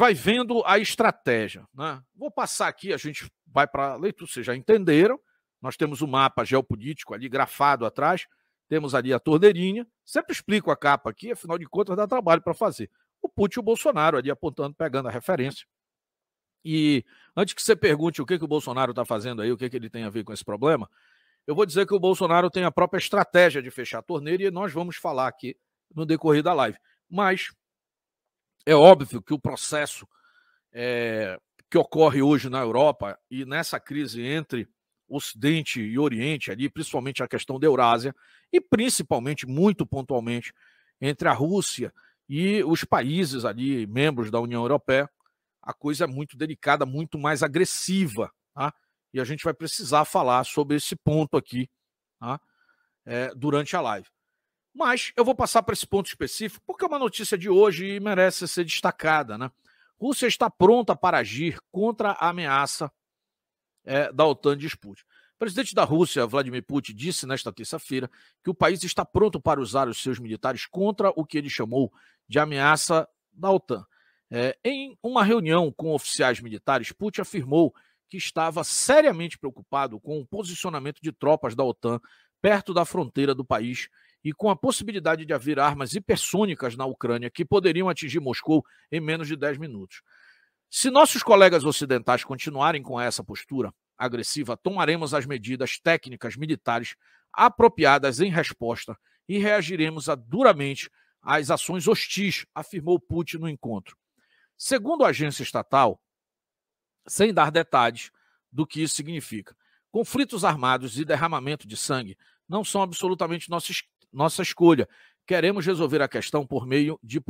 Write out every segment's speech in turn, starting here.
vai vendo a estratégia. Né? Vou passar aqui, a gente vai para a leitura, vocês já entenderam. Nós temos o um mapa geopolítico ali grafado atrás, temos ali a torneirinha. Sempre explico a capa aqui, afinal de contas dá trabalho para fazer. O Putin e o Bolsonaro ali apontando, pegando a referência. E antes que você pergunte o que, que o Bolsonaro está fazendo aí, o que, que ele tem a ver com esse problema, eu vou dizer que o Bolsonaro tem a própria estratégia de fechar a torneira e nós vamos falar aqui no decorrer da live. Mas é óbvio que o processo é, que ocorre hoje na Europa e nessa crise entre Ocidente e Oriente, ali, principalmente a questão da Eurásia, e principalmente, muito pontualmente, entre a Rússia e os países ali, membros da União Europeia, a coisa é muito delicada, muito mais agressiva. Tá? E a gente vai precisar falar sobre esse ponto aqui tá? é, durante a live. Mas eu vou passar para esse ponto específico, porque é uma notícia de hoje e merece ser destacada. Né? Rússia está pronta para agir contra a ameaça é, da OTAN de Putin. O presidente da Rússia, Vladimir Putin, disse nesta terça-feira que o país está pronto para usar os seus militares contra o que ele chamou de ameaça da OTAN. É, em uma reunião com oficiais militares, Putin afirmou que estava seriamente preocupado com o posicionamento de tropas da OTAN perto da fronteira do país e com a possibilidade de haver armas hipersônicas na Ucrânia que poderiam atingir Moscou em menos de 10 minutos. Se nossos colegas ocidentais continuarem com essa postura agressiva, tomaremos as medidas técnicas militares apropriadas em resposta e reagiremos duramente às ações hostis, afirmou Putin no encontro. Segundo a agência estatal, sem dar detalhes do que isso significa, conflitos armados e derramamento de sangue não são absolutamente nossos nossa escolha. Queremos resolver a questão por meio de,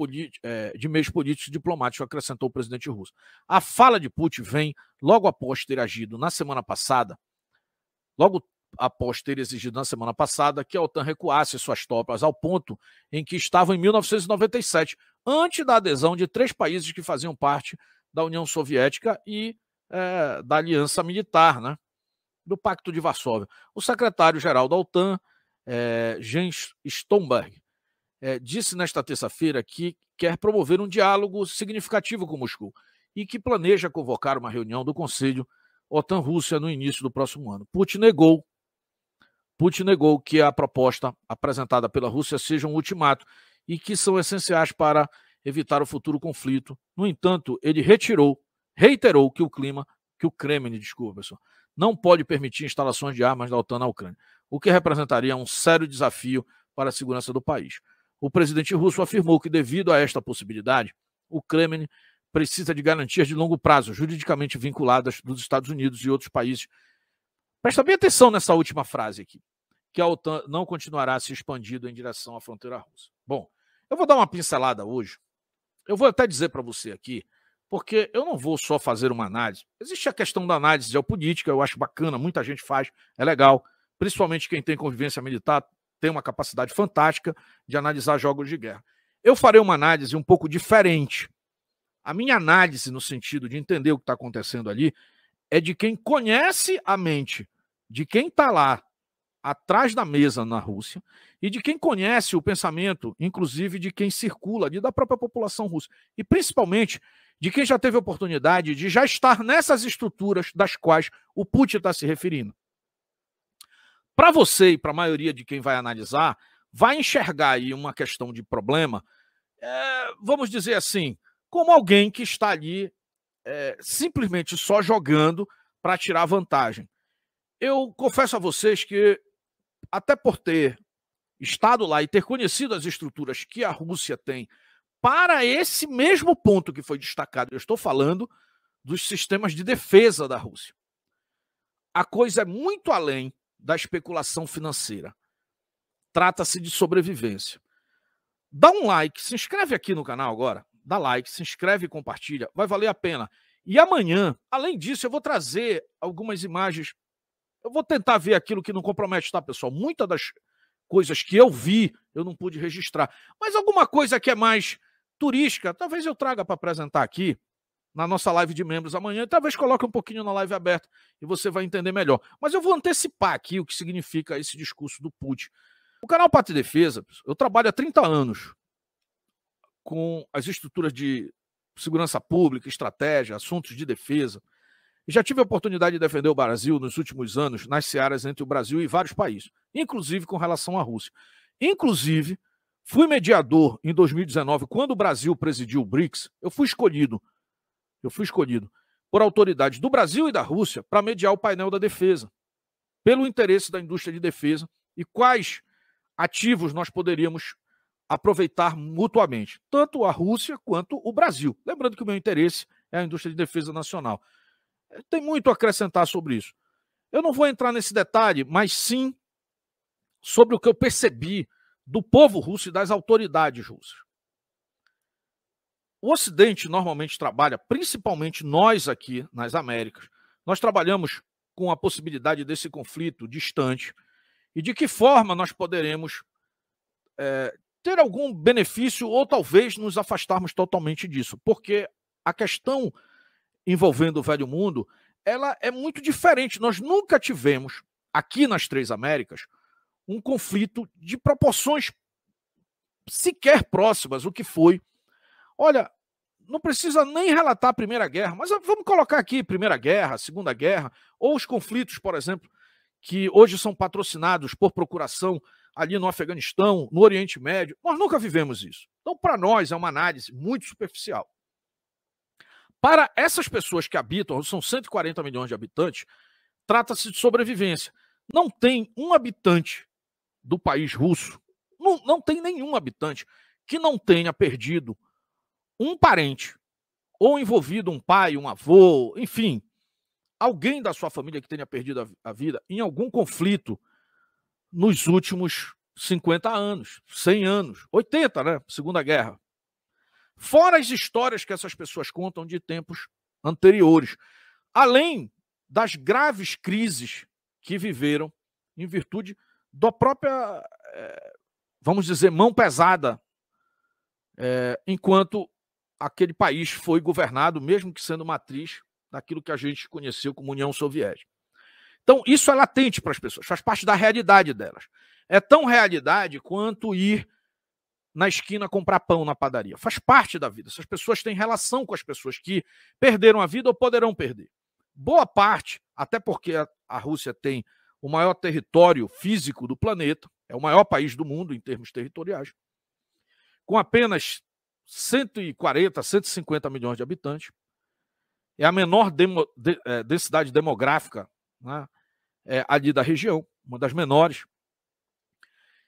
é, de meios políticos e diplomáticos, acrescentou o presidente russo. A fala de Putin vem logo após ter agido na semana passada, logo após ter exigido na semana passada que a OTAN recuasse suas tropas ao ponto em que estavam em 1997, antes da adesão de três países que faziam parte da União Soviética e é, da Aliança Militar, né, do Pacto de Varsóvia. O secretário-geral da OTAN, é, Jens é, disse nesta terça-feira que quer promover um diálogo significativo com Moscou e que planeja convocar uma reunião do Conselho OTAN-Rússia no início do próximo ano. Putin negou, Putin negou que a proposta apresentada pela Rússia seja um ultimato e que são essenciais para evitar o futuro conflito. No entanto, ele retirou, reiterou que o clima, que o Kremlin, desculpa, pessoal, não pode permitir instalações de armas da OTAN na Ucrânia o que representaria um sério desafio para a segurança do país. O presidente russo afirmou que, devido a esta possibilidade, o Kremlin precisa de garantias de longo prazo, juridicamente vinculadas dos Estados Unidos e outros países. Presta bem atenção nessa última frase aqui, que a OTAN não continuará se expandindo em direção à fronteira russa. Bom, eu vou dar uma pincelada hoje. Eu vou até dizer para você aqui, porque eu não vou só fazer uma análise. Existe a questão da análise geopolítica, eu acho bacana, muita gente faz, é legal principalmente quem tem convivência militar, tem uma capacidade fantástica de analisar jogos de guerra. Eu farei uma análise um pouco diferente. A minha análise, no sentido de entender o que está acontecendo ali, é de quem conhece a mente de quem está lá atrás da mesa na Rússia e de quem conhece o pensamento, inclusive de quem circula ali da própria população russa e principalmente de quem já teve oportunidade de já estar nessas estruturas das quais o Putin está se referindo. Para você e para a maioria de quem vai analisar, vai enxergar aí uma questão de problema, é, vamos dizer assim, como alguém que está ali é, simplesmente só jogando para tirar vantagem. Eu confesso a vocês que, até por ter estado lá e ter conhecido as estruturas que a Rússia tem para esse mesmo ponto que foi destacado, eu estou falando dos sistemas de defesa da Rússia. A coisa é muito além da especulação financeira. Trata-se de sobrevivência. Dá um like, se inscreve aqui no canal agora. Dá like, se inscreve e compartilha. Vai valer a pena. E amanhã, além disso, eu vou trazer algumas imagens. Eu vou tentar ver aquilo que não compromete, tá, pessoal? Muitas das coisas que eu vi, eu não pude registrar. Mas alguma coisa que é mais turística, talvez eu traga para apresentar aqui na nossa live de membros amanhã. Talvez coloque um pouquinho na live aberta e você vai entender melhor. Mas eu vou antecipar aqui o que significa esse discurso do Putin. O canal Pátria e Defesa, eu trabalho há 30 anos com as estruturas de segurança pública, estratégia, assuntos de defesa. E já tive a oportunidade de defender o Brasil nos últimos anos nas searas entre o Brasil e vários países, inclusive com relação à Rússia. Inclusive, fui mediador em 2019, quando o Brasil presidiu o BRICS, eu fui escolhido eu fui escolhido por autoridades do Brasil e da Rússia para mediar o painel da defesa, pelo interesse da indústria de defesa e quais ativos nós poderíamos aproveitar mutuamente, tanto a Rússia quanto o Brasil. Lembrando que o meu interesse é a indústria de defesa nacional. É, tem muito a acrescentar sobre isso. Eu não vou entrar nesse detalhe, mas sim sobre o que eu percebi do povo russo e das autoridades russas. O Ocidente normalmente trabalha, principalmente nós aqui nas Américas, nós trabalhamos com a possibilidade desse conflito distante e de que forma nós poderemos é, ter algum benefício ou talvez nos afastarmos totalmente disso, porque a questão envolvendo o velho mundo ela é muito diferente. Nós nunca tivemos aqui nas três Américas um conflito de proporções sequer próximas o que foi Olha, não precisa nem relatar a Primeira Guerra, mas vamos colocar aqui Primeira Guerra, Segunda Guerra, ou os conflitos, por exemplo, que hoje são patrocinados por procuração ali no Afeganistão, no Oriente Médio. Nós nunca vivemos isso. Então, para nós, é uma análise muito superficial. Para essas pessoas que habitam, são 140 milhões de habitantes, trata-se de sobrevivência. Não tem um habitante do país russo, não, não tem nenhum habitante que não tenha perdido um parente, ou envolvido, um pai, um avô, enfim, alguém da sua família que tenha perdido a, vida em algum conflito nos últimos 50 anos, 100 anos, 80, né? Segunda Guerra. Fora as histórias que essas pessoas contam de tempos anteriores, além das graves crises que viveram em virtude da própria, eh, vamos dizer, mão pesada, eh, enquanto aquele país foi governado, mesmo que sendo matriz, daquilo que a gente conheceu como União Soviética. Então, isso é latente para as pessoas, faz parte da realidade delas. É tão realidade quanto ir na esquina comprar pão na padaria. Faz parte da vida. Essas pessoas têm relação com as pessoas que perderam a vida ou poderão perder. Boa parte, até porque a Rússia tem o maior território físico do planeta, é o maior país do mundo em termos territoriais, com apenas 140, 150 milhões de habitantes, é a menor demo, de, é, densidade demográfica né, é, ali da região, uma das menores.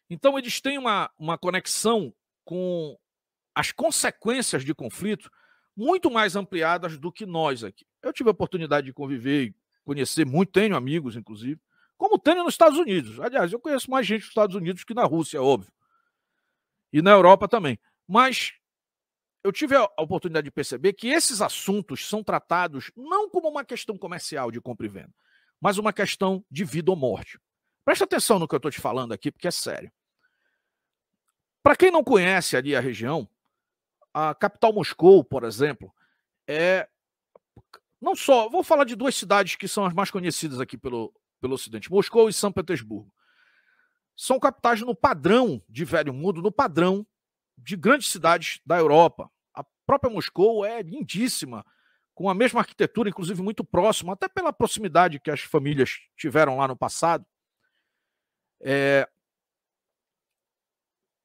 Então, eles têm uma, uma conexão com as consequências de conflito muito mais ampliadas do que nós aqui. Eu tive a oportunidade de conviver e conhecer muito, tenho amigos, inclusive, como tenho nos Estados Unidos. Aliás, eu conheço mais gente nos Estados Unidos que na Rússia, é óbvio. E na Europa também. Mas eu tive a oportunidade de perceber que esses assuntos são tratados não como uma questão comercial de compra e venda, mas uma questão de vida ou morte. Presta atenção no que eu estou te falando aqui, porque é sério. Para quem não conhece ali a região, a capital Moscou, por exemplo, é não só. Vou falar de duas cidades que são as mais conhecidas aqui pelo, pelo Ocidente: Moscou e São Petersburgo. São capitais no padrão de velho mundo, no padrão de grandes cidades da Europa. A própria Moscou é lindíssima, com a mesma arquitetura, inclusive muito próxima, até pela proximidade que as famílias tiveram lá no passado. É...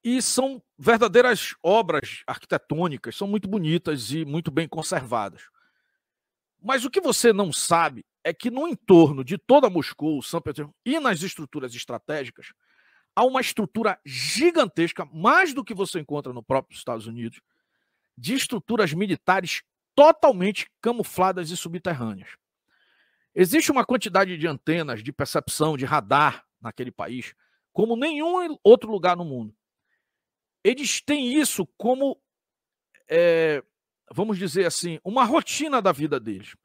E são verdadeiras obras arquitetônicas, são muito bonitas e muito bem conservadas. Mas o que você não sabe é que no entorno de toda Moscou, São Petersburgo e nas estruturas estratégicas, Há uma estrutura gigantesca, mais do que você encontra no próprio Estados Unidos, de estruturas militares totalmente camufladas e subterrâneas. Existe uma quantidade de antenas, de percepção, de radar naquele país, como nenhum outro lugar no mundo. Eles têm isso como, é, vamos dizer assim, uma rotina da vida deles.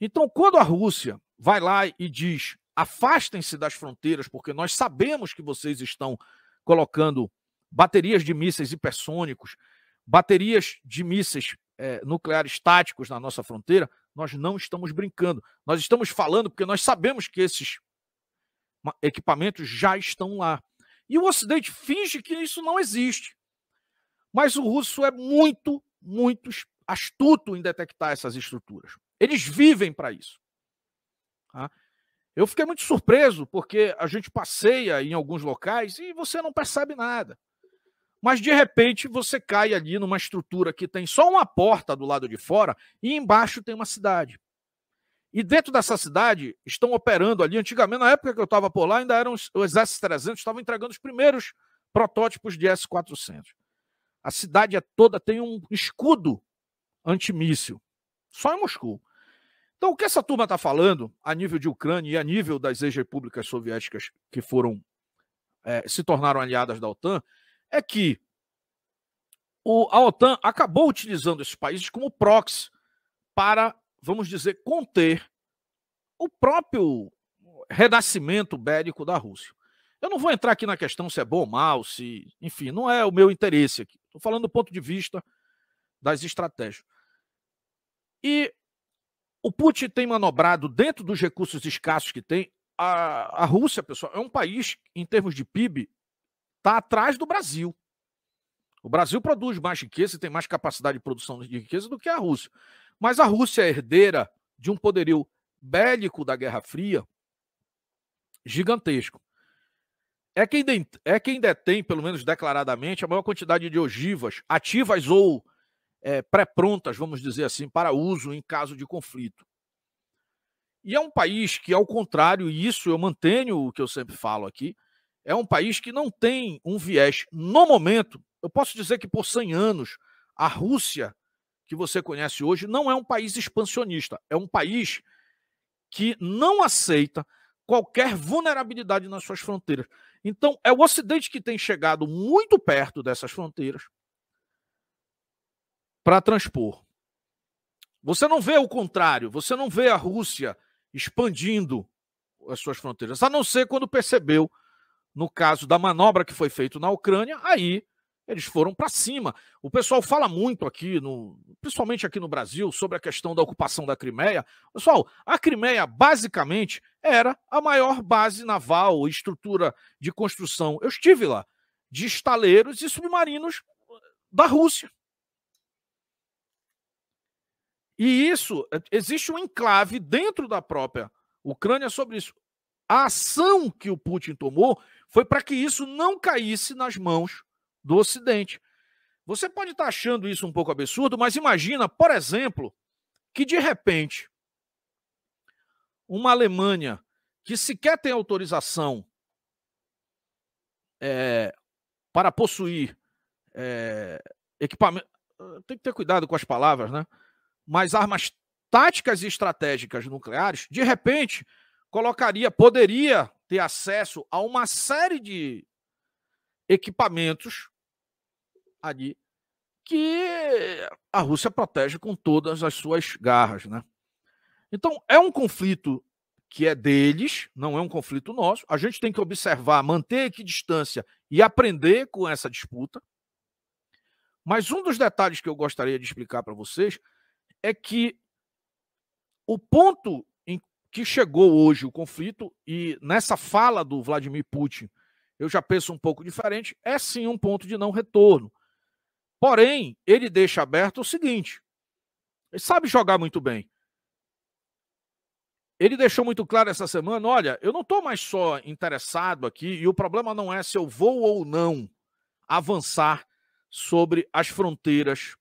Então, quando a Rússia vai lá e diz afastem-se das fronteiras, porque nós sabemos que vocês estão colocando baterias de mísseis hipersônicos, baterias de mísseis é, nucleares táticos na nossa fronteira. Nós não estamos brincando. Nós estamos falando porque nós sabemos que esses equipamentos já estão lá. E o Ocidente finge que isso não existe. Mas o russo é muito, muito astuto em detectar essas estruturas. Eles vivem para isso. Tá? Eu fiquei muito surpreso, porque a gente passeia em alguns locais e você não percebe nada. Mas de repente você cai ali numa estrutura que tem só uma porta do lado de fora e embaixo tem uma cidade. E dentro dessa cidade estão operando ali. Antigamente, na época que eu estava por lá, ainda eram os, S300, estavam entregando os primeiros protótipos de S400. A cidade é toda tem um escudo antimíssil. Só em Moscou. Então, o que essa turma está falando, a nível de Ucrânia e a nível das ex-repúblicas soviéticas que foram é, se tornaram aliadas da OTAN, é que o, a OTAN acabou utilizando esses países como proxy para, vamos dizer, conter o próprio renascimento bélico da Rússia. Eu não vou entrar aqui na questão se é bom ou mal, se, enfim, não é o meu interesse aqui. Estou falando do ponto de vista das estratégias. E o Putin tem manobrado dentro dos recursos escassos que tem. A, a Rússia, pessoal, é um país, em termos de PIB, está atrás do Brasil. O Brasil produz mais riqueza e tem mais capacidade de produção de riqueza do que a Rússia. Mas a Rússia é herdeira de um poderio bélico da Guerra Fria gigantesco. É quem, é quem detém, pelo menos declaradamente, a maior quantidade de ogivas ativas ou é, pré-prontas, vamos dizer assim, para uso em caso de conflito. E é um país que, ao contrário, e isso eu mantenho o que eu sempre falo aqui, é um país que não tem um viés. No momento, eu posso dizer que por 100 anos, a Rússia, que você conhece hoje, não é um país expansionista. É um país que não aceita qualquer vulnerabilidade nas suas fronteiras. Então, é o Ocidente que tem chegado muito perto dessas fronteiras para transpor. Você não vê o contrário, você não vê a Rússia expandindo as suas fronteiras, a não ser quando percebeu, no caso da manobra que foi feita na Ucrânia, aí eles foram para cima. O pessoal fala muito aqui, no, principalmente aqui no Brasil, sobre a questão da ocupação da Crimeia. Pessoal, a Crimeia basicamente era a maior base naval, e estrutura de construção. Eu estive lá, de estaleiros e submarinos da Rússia. E isso, eh, existe um enclave dentro da própria Ucrânia sobre isso. A ação que o Putin tomou foi para que isso não caísse nas mãos do Ocidente. Você pode estar tá achando isso um pouco absurdo, mas imagina, por exemplo, que de repente uma Alemanha que sequer tem autorização é, para possuir é, eh, equipamento. Tem que ter cuidado com as palavras, né? mas armas táticas e estratégicas nucleares, de repente, colocaria, poderia ter acesso a uma série de equipamentos ali que a Rússia protege com todas as suas garras, né? Então, é um conflito que é deles, não é um conflito nosso. A gente tem que observar, manter equidistância e aprender com essa disputa. Mas um dos detalhes que eu gostaria de explicar para vocês é que o ponto em que chegou hoje o conflito, e nessa fala do Vladimir Putin eu já penso um pouco diferente, é sim um ponto de não retorno. Porém, ele deixa aberto o seguinte: ele sabe jogar muito bem. Ele deixou muito claro essa semana: olha, eu não estou mais só interessado aqui, e o problema não é se eu vou ou não avançar sobre as fronteiras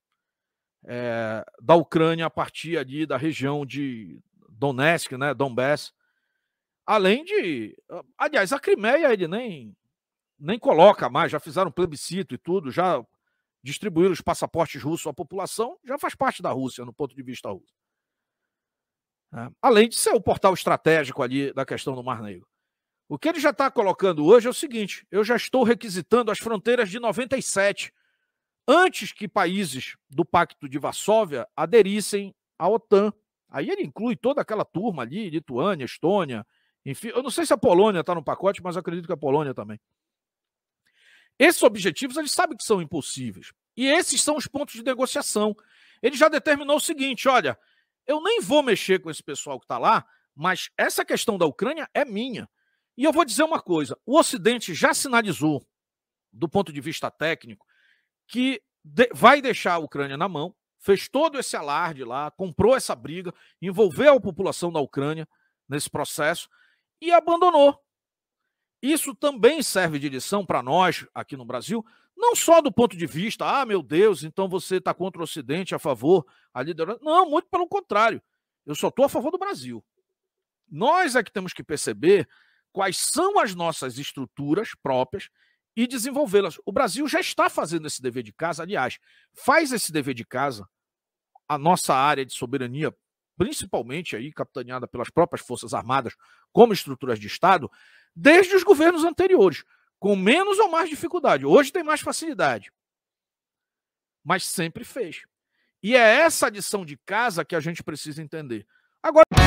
é, da Ucrânia a partir ali da região de Donetsk, né, Donbass. Além de, aliás, a Crimeia ele nem nem coloca mais, já fizeram plebiscito e tudo, já distribuíram os passaportes russos à população, já faz parte da Rússia no ponto de vista russo. É, além de ser o portal estratégico ali da questão do Mar Negro. O que ele já está colocando hoje é o seguinte: eu já estou requisitando as fronteiras de 97 antes que países do Pacto de Varsóvia aderissem à OTAN. Aí ele inclui toda aquela turma ali, Lituânia, Estônia, enfim. Eu não sei se a Polônia está no pacote, mas acredito que a Polônia também. Esses objetivos eles sabem que são impossíveis. E esses são os pontos de negociação. Ele já determinou o seguinte: olha, eu nem vou mexer com esse pessoal que está lá, mas essa questão da Ucrânia é minha. E eu vou dizer uma coisa: o Ocidente já sinalizou, do ponto de vista técnico, que de, vai deixar a Ucrânia na mão, fez todo esse alarde lá, comprou essa briga, envolveu a população da Ucrânia nesse processo e abandonou. Isso também serve de lição para nós aqui no Brasil, não só do ponto de vista, ah, meu Deus, então você está contra o Ocidente, a favor, a liderança. Não, muito pelo contrário. Eu só estou a favor do Brasil. Nós é que temos que perceber quais são as nossas estruturas próprias e desenvolvê-las. O Brasil já está fazendo esse dever de casa, aliás, faz esse dever de casa, a nossa área de soberania, principalmente aí capitaneada pelas próprias Forças Armadas, como estruturas de Estado, desde os governos anteriores, com menos ou mais dificuldade. Hoje tem mais facilidade. Mas sempre fez. E é essa adição de casa que a gente precisa entender. Agora.